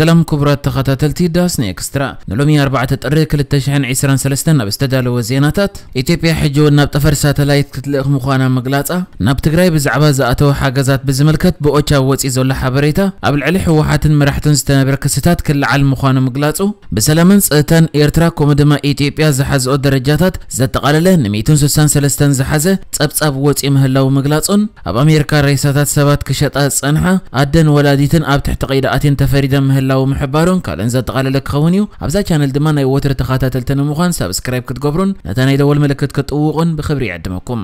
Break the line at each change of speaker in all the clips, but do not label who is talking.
سلام كبرى ተኸታተልቲ ዳስ ንኤክስትራ ንሎሚ 4 ጥሪ 2023 ናብ ዝተዳለወ ዜናታት ኢትዮጵያ ሕጂ እውን ናብ ጠፈር ሳተላይት ክትልእኽ ምዃና ምግላጻ ናብ ትግራይ ብዛዕባ ዝኣተወ ሓገዛት ብዝምልከት ብኦቻ ወፂእ ዘሎ ሓበሬታ ኣብ ልዕሊ ሕወሓትን መራሕትን ዝተነበረ ክስታት ክለዓል ምዃኑ ምግላጹ ብሰላምን ፀጥታን ኤርትራ ከምኡ ድማ ኢትዮጵያ ዝሓዝኦ ደረጃታት ዘጠቓለለ ን163 ዝሓዘ ጸብጻብ ወፂእ ምህላው ምግላጹን ኣብ ኣሜሪካ ሬሳታት ሰባት ክሸጣ ዝጸንሓ ኣደን ወላዲትን ኣብ ትሕቲ ቀይዳ ኣቴን ተፈሪደን ምህላ መላው ምሕባሮን ካልእን ዘጠቓለለ ክኸውን እዩ ኣብዛ ቻነል ድማ ናይ ወትሪ ተኸታተልተን ምዃን ሳብስክራይብ ክትገብሩን ነታ ናይ ደወል ምልክት ክጥውቑን ብክብሪ ይዕድመኩም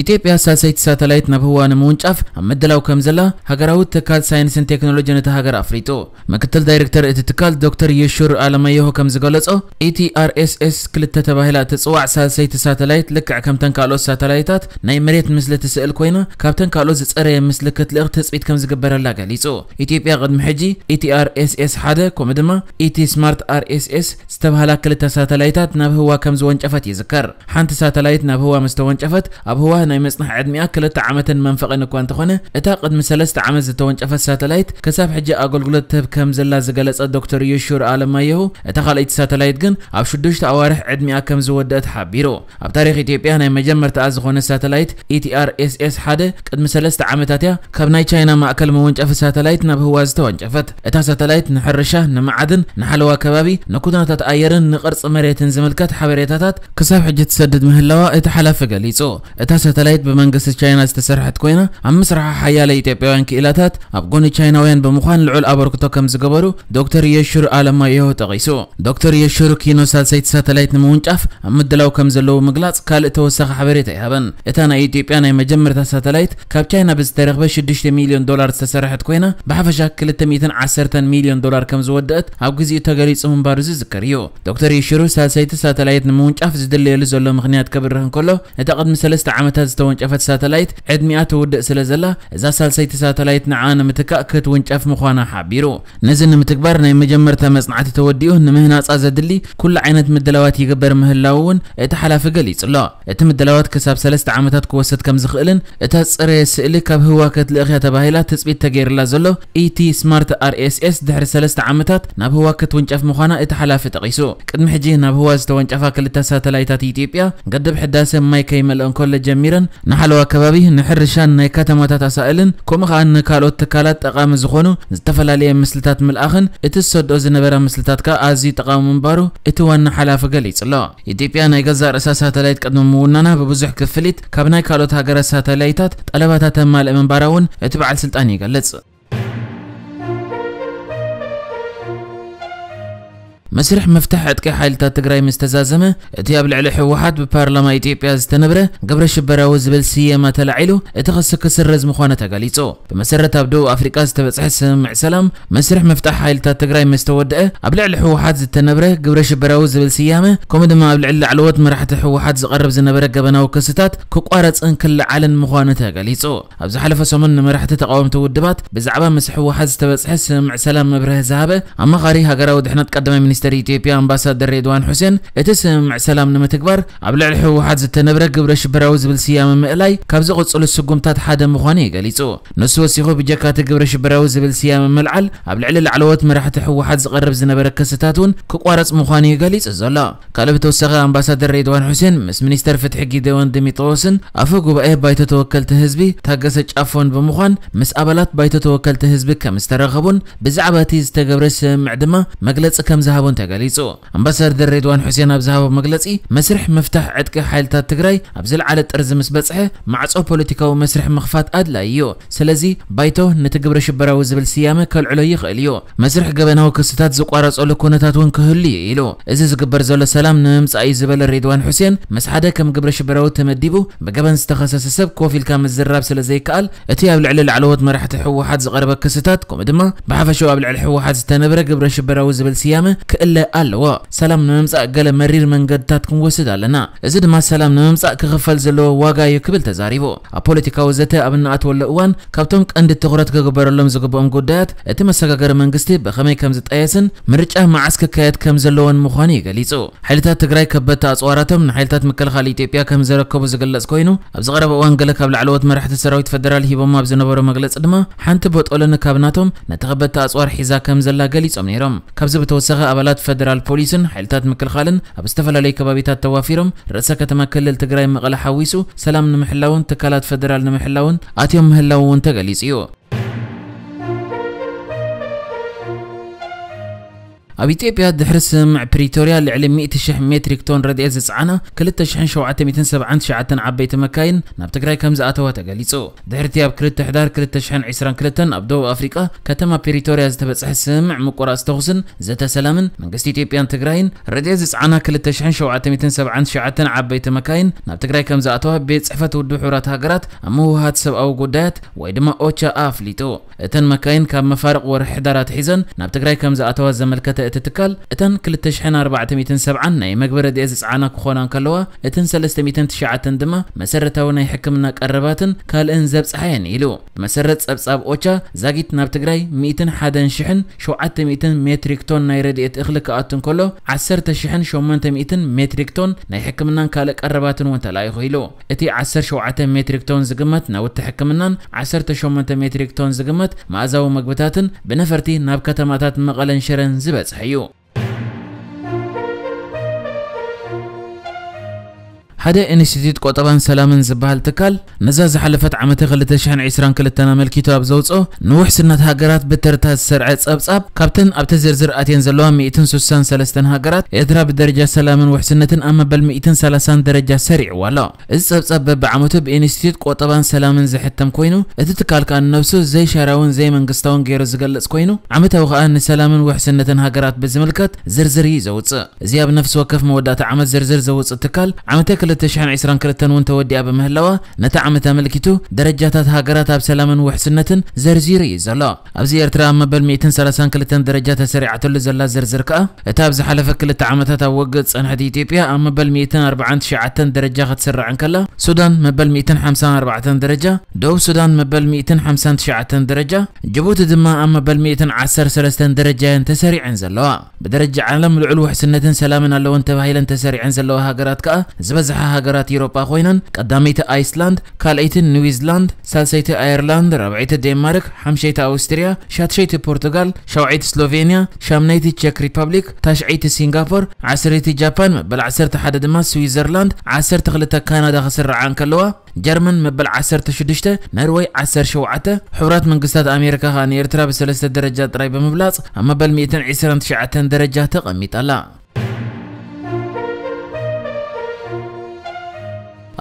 ኢትዮጵያ ሳሳይት ሳተላይት ናብዋ ነሙንጫፍ አመደላው ከምዘላ ሀገራው ተካል ሳይንስ ኤንድ ቴክኖሎጂ ነታ ሀገር አፍሪጦ ምክትል ዳይሬክተር እትትካል ዶክተር የሹር አለማየሁ ከምዝገለጾ ኢቲአርኤስኤስ ክልተ ተባሂላ ተጽዋዕ ሳሳይት ሳተላይት ልክዕ ከምተን ካልኦት ሳተላይታት ናይ መሬት ምስሊ ትስእል ኮይና ካብተን ካልኦት ዝፀረየ ምስሊ ክትልእኽ ትፅቢት ከም ዝግበረላ ገሊጹ ኢትዮጵያ ቅድሚ ሕጂ ኢቲአርኤስኤስ ሓደ ከምኡ ድማ ኢቲ ስማርት አርኤስኤስ ዝተባህላ ክልተ ሳተላይታት ናብ ህዋ ከም ዝወንጨፈት ይዝከር ሓንቲ ሳተላይት ናብ ህዋ ምስ ተወንጨፈት ኣብ ህዋ واهنا يمسنا عد مياكلت عامة منفق إنك وانت خنا إتا قد مسلست عام زتون جف الساتلايت كساب حجة أقول قلت تب كم زلا زجلس الدكتور يشور آلم مايهو إتا خلقت ساتلايت جن أب شدوش تأوارح عد مياكم زودت حبيرو أب تاريخ إثيوبيا هنا مجمر تأز خنا ساتلايت إي تي آر إس إس حدا قد مسلست عامتات يا كبناي تشاينا مأكل مون جف الساتلايت نبهواز تون جفت إتا ساتلايت نحرشة نمعدن نحلوا كبابي نكودنات أيرن نقرص مريتن زملكات حبريتات كساب حجة تسدد مهلوا إتا قليصو إتا ሰተላይት ብመንግስቲ ቻይና ዝተሰርሐት ኮይና ኣብ ምስራሓ ሓያለ ኢትዮጵያውያን ክእላታት ኣብ ጎኒ ቻይናውያን ብምዃን ልዑል ኣበርክቶ ከም ዝገበሩ ዶክተር የሽር ኣለማዮህ ጠቂሱ ዶክተር የሽር ኪኖ ሳልሰይቲ ሳተላይት ንምውንጫፍ ኣብ ምድላው ከም ዘለዉ ምግላጽ ካልእ ተወሳኺ ሓበሬታ ይሃበን እታ ናይ ኢትዮጵያ ናይ መጀመርታ ሳተላይት ካብ ቻይና ብዝተረኽበ 6 ሚልዮን ዶላር ዝተሰርሐት ኮይና ብሓፈሻ 210 ሚልዮን ዶላር ከም ዝወድአት ኣብ ግዜኡ ተገሊጹ ምንባሩ ዝዝከር እዩ ዶክተር የሽሩ ሳልሰይቲ ሳተላይት ንምውንጫፍ ዝድለየሉ ዘሎ ምክንያት ከብርህ እንከሎ እታ ቅድሚ ሰለስተ ዓመታት تز تونچفت ساتلايت عد مئات ود سلا زلا اذا سالسيت ساتلايت نعان متكاكت ونچف مخوانا حبيرو نزن متكبر ناي مجمرت مصنعت توديو نمهناص زدلي كل عينت مدلوات يغبر ምህላውን እቲ ሓላፊ ገሊጹ ኣሎ እቲ ምድላዋት ክሳብ ሰለስተ ዓመታት ክወሰድ ከም ዝኽእልን እታ ፅረየ ስእሊ ካብ ህዋ ከትልእኽያ ተባሂላ ትፅቢት ተገይርላ ዘሎ ኢቲ ስማርት አርኤስኤስ ድሕሪ ሰለስተ ዓመታት ናብ ህዋ ክትውንጨፍ ምዃና እቲ ሓላፊ ጠቒሱ ቅድሚ ሕጂ ናብ ህዋ ዝተወንጨፋ ክልተ ሳተላይታት ኢትዮጵያ ገደብ ሕዳሴ ማይ ከይመልአ እንከሎ ጀሚሩ ጀሚረን ንሓለዋ ከባቢ ንሕርሻን ናይ ከተማታት ኣሳእልን ከምኡ ከዓ ንካልኦት ትካላት ጠቃሚ ዝኾኑ ዝተፈላለየ ምስልታት ምልኣኽን እቲ ዝሰድኦ ዝነበረ ምስልታት ከዓ ኣዝዩ ጠቃሚ ምንባሩ እቲ ዋና ሓላፊ ገሊጹ ኣሎ ኢትዮጵያ ናይ ገዛ ርእሳ ሳተላይት ቅድሚ ምውናና ብብዙሕ ክፍሊት ካብ ናይ ካልኦት ሃገራት ሳተላይታት ጠለባታት ተማልእ ምንባራ እውን እቲ በዓል ስልጣን ይገልጽ مسرح مفتحت كحالتا تقرأي مستزازمة اتياب العلي حوحات ببارلما ايتيبيا استنبرة قبر الشبرة وزبل سيه ما تلعيلو اتخص كسر رز مخوانة تقاليتو بمسرة ابدو افريكا استبتح السمع سلام مسرح مفتح حالتا تقرأي مستودة ابلع الحوحات زي التنبرة قبر الشبرة وزبل سيامة كومد ما ابلع اللي علوات مرحة الحوحات زغرب زي نبرة قبنا وكستات كوكوارت ان كل علن مخوانة تقاليتو ابز حلف سومن مرحة تقاوم تودبات بزعبا مسحو وحز تبتح السمع سلام مبره زهابة اما غاري هاقرا ودحنا تقدمي من ሚኒስተር ኢትዮጵያ አምባሳደር ሬድዋን ሑሴን እቲ ስምምዕ ሰላም ንምትግባር ኣብ ልዕሊ ሕወሓት ዝተነብረ ግብረ ሽብራዊ ዝብል ስያመ ምእላይ ካብ ዝቐጽሉ ስጉምታት ሓደ ምዃነ ገሊጹ ንሱ ወሲኹ ብጀካ እቲ ግብረ ሽብራዊ ዝብል ስያመ ምልዓል ኣብ ልዕሊ ላዕለወት መራሕቲ ሕወሓት ዝቐርብ ዝነበረ ክስታት እውን ክቋረጽ ምዃኑ ገሊጹ ዘሎ ካልእ ብተወሳኺ ኣምባሳደር ሬድዋን ሑሴን ምስ ሚኒስተር ፍትሒ ጊደዮን ዲሚጥሮስን ኣፈ ጉባኤ ባይተ ተወከልቲ ህዝቢ ታገሰ ጫፎን ብምዃን ምስ ኣባላት ባይተ ተወከልቲ ህዝቢ ከም ዝተረኸቡን ብዛዕባ እቲ ዝተገብረ ስምምዕ ድማ መግለፂ ከም ዝሃቡ ውን ተገሊጹ ኣምባሳደር ሬድዋን حسين ኣብ ዝሃቦ መግለፂ መስርሕ ምፍታሕ ዕጥቂ ሓይልታት ትግራይ ኣብ ዝለዓለ ጥርዚ ምስ በፅሐ ማዕፆ ፖለቲካዊ መስርሕ ምኽፋት ኣድላይ እዩ ስለዚ ባይቶ ነቲ ግብረ ሽበራዊ ዝብል ስያመ ከልዕሎ ይኽእል እዩ መስርሕ ገበናዊ ክስታት ዝቋረፀሉ ኩነታት እውን ክህሉ ኢሉ እዚ ዝግበር ዘሎ ሰላም ንምምፃእ እዩ ዝበለ ሬድዋን حسين ምስ ሓደ ከም ግብረ ሽበራዊ ተመዲቡ ብገበን ዝተኸሰሰ ሰብ ኮፍ ኢልካ ምዝራብ ስለ ዘይከኣል እቲ ኣብ ልዕሊ ላዕለዎት መራሕቲ ሕወሓት ዝቐረበ ክስታት ከምኡ ድማ ብሓፈሻዊ ኣብ ልዕሊ ሕወሓት ዝተነበረ ግብረ ሽበራዊ ዝብል ስያመ كلا ألوا سلام نمسا قال مرير من قد تاتكم وسد لنا زد ما سلام نمسا كغفل زلو واقع يكبل تزاريبو أبوليتيكا وزتا أبنا أتولى أوان كابتم عند التغرات كغبر لهم زقبهم قدات أتم سكاكر من قستي بخمي كمز تأيسن مرجع مع عسك كايت كمز لون مخاني قليسو حيلتات تقرأي كبت أسواراتهم حيلتات مكل خالي تيبيا كمز ركبو زقلس كوينو أبز غرب أوان قلك قبل علوات مرحة السراويت فدرال هيبوما بزنبرو مقلس أدما حانت بوت أولن كابناتهم نتغبت أسوار حيزا كمز لا قليسو منيرم كبز بتوسخة أبلا ابقالات فدرال بوليسن حلتات مكلخالن ابستفل علي كبابيتات توافيرم رأسا كتما كلل تقرأي مغلا حاويسو سلام نمحلاون تكالات فدرال نمحلاون اتيوم مهلاون تقاليسيو ابي تيبيا دحرس مع بريتوريا اللي علم 100 شحن متريك تون ريد ايز صعنا كل شحن شو عت 270 شعت عبيت مكاين نبتك راي كم زاتوا تقليصو دحرتي اب كريت تحدار كريت شحن عسران كريتن ابدو افريكا كتما بريتوريا زتبس حسم مع مقرا استغزن زت سلامن من قستي تيبيا تقراين ريد ايز صعنا كل شحن شو عت 270 شعت عبيت مكاين نبتك راي كم زاتوا بيت صحفه ودو حورات هاجرات امو هات سب او غودات ويدما اوتشا افليتو اتن مكاين كم مفارق ور حدارات حزن نبتك راي كم زاتوا زملكته تتكال اتن كلتشحن 407 ناي مقبرة ديز اسعانا كخونان كالوا اتن سلست ميتن تشاعة دما مسرتاو ناي حكمنا كاربات كال ان زبس حيان يلو مسرت سبس اب اوشا زاقيت ناب تقراي ميتن حدا شحن شو عت ميتن متريك تون ناي رديت اخلك اتن كلو عسر تشحن شو منت ميتن متريك تون ناي حكمنا كالك كاربات وانت لايخو يلو اتي عسر شو عت متريك تون زقمت ناو تحكمنا عسر تشو منت متريك تون زقمت مازاو مقبتاتن بنفرتي ناب كتماتات مقالن شرن زبس 还有。هذا إنشتيت قطبان سلامن زبال تكال نزاز حلفت عم تغلت شحن عسران كلتنا ملكي تاب زوجه نوح سنة هاجرات بترتاز السرعه أب أب كابتن أبتزر زر أتين زلوا مئتين سوسان سلستن هاجرات يدرى بالدرجة سلامن وحسنة أما بل مئتين سلسان درجة سريع ولا إز أب أب بعمته بإنشتيت قطبان سلامن زحتم كوينو اتتكال كان نفسه زي شراون زي من قستون غير زقلص كوينو عمته وخان سلامن وحسنة هاجرات بزملكت زرزر يزوجه زياب نفس وكف مودات عمت زرزر زوجه تكال عمته ክልተ ሽሕን ዒስራን ክልተን እውን ተወዲኣ ብምህለዋ ነቲ ዓመት ኣመልኪቱ ደረጃታት ሃገራት ኣብ ሰላምን ውሕስነትን ዘርዚሩ እዩ ዘሎ ኣብዚ ኤርትራ ኣብ መበል 132 ደረጃ ተሰሪዓትሉ ዘላ ዝርዝር ከኣ እታ ኣብ ዝሓለፈ ክልተ ዓመታት ኣብ ወግእ ፀንሐት ኢትዮጵያ ኣብ መበል 149 ደረጃ ክትስራዕ እንከላ ሱዳን መበል 154 ደረጃ ደቡብ ሱዳን መበል 159 ደረጃ ጅቡቲ ድማ ኣብ መበል 113 ደረጃን ተሰሪዐን ዘለዋ ብደረጃ ዓለም ልዑል ውሕስነትን ሰላምን ኣለወን ተባሂለን ተሰሪዐን ዘለዋ ሃገራት ከኣ ዝበዝሓ هاجرات أوروبا خوينا قداميت أيسلاند كالأيت نيوزيلاند سالسيت أيرلاند رابعيت الدنمارك حمشيت أوستريا شاتشيت البرتغال شوعيت سلوفينيا شامنيت تشيك ريبابليك تاشعيت سنغافور عسريت جابان مبل عسرت حد دما سويزرلاند عسرت غلتا كندا خسر عن كلوا جرمن مبل عسرت شدشته نروي عسر شوعته حورات من قصات أمريكا هاني إرترا بسلسة درجات راي بمبلاص مبل 229 درجة تقميت الله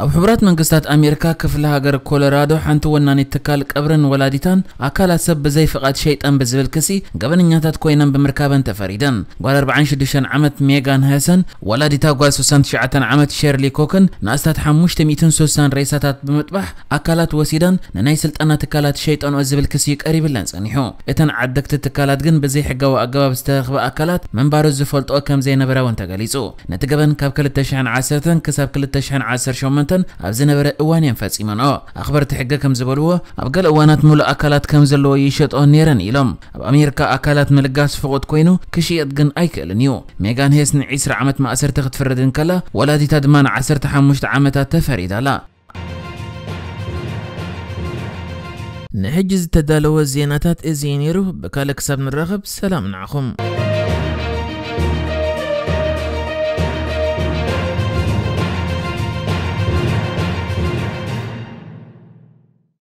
ኣብ ሕቡራት መንግስታት ኣሜሪካ ክፍለ ሃገር ኮሎራዶ ሓንቲ ወናኒ ትካል ቀብርን ወላዲታን ኣካላት ሰብ ብዘይ ፍቓድ ሸይጠን ብዝብል ክሲ ገበነኛታት ኮይነን ብምርካበን ተፈሪደን ጓል 46 ዓመት ሜጋን ሃሰን ወላዲታ ጓል 69 ዓመት ሸርሊ ኮክን ንእስታት 530 ሬሳታት ብምጥባሕ ኣካላት ወሲደን ንናይ ስልጠና ትካላት ሸይጠንኦ ዝብል ክሲ ቀሪብለን ጸኒሑ እተን ዓደግቲ ትካላት ግን ብዘይ ሕጋዊ ኣገባብ ዝተረኽበ ኣካላት ምንባሩ ዝፈልጦ ከም ዘይነበረ እውን ተገሊጹ ነቲ ገበን ካብ 2010 ክሳብ 2018 مانتن ابزنا بر اوانيان فصيمنو اخبرت حقه كم زبلوه ابقل اوانات مول اكلات كم زلو يشطو نيرن يلم اب امريكا اكلات ملغاس فقط كوينو كشيت جن ايكلنيو ميغان هيسن 20 عامت ما اسرت تفردن كلا ولادي تدمان 15 عامتات تفريدا لا نحجز تدالو الزيناتات ازينيرو بكالك سبن الرغب سلام نعخم